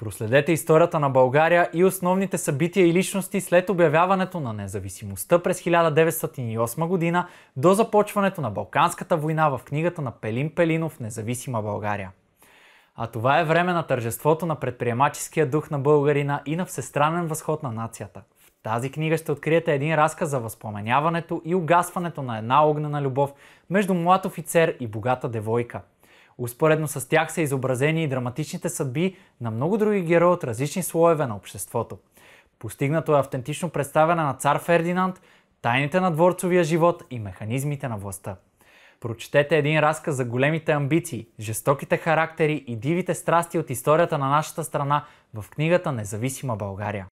Проследете историята на България и основните събития и личности след обявяването на независимостта през 1908 година до започването на Балканската война в книгата на Пелин Пелинов «Независима България». А това е време на тържеството на предприемаческия дух на българина и на всестранен възход на нацията. В тази книга ще откриете един разказ за възпламеняването и угасването на една огнена любов между млад офицер и богата девойка – Успоредно с тях са изобразени и драматичните съдби на много други герои от различни слоеве на обществото. Постигнато е автентично представяне на цар Фердинанд, тайните на дворцовия живот и механизмите на властта. Прочетете един разказ за големите амбиции, жестоките характери и дивите страсти от историята на нашата страна в книгата Независима България.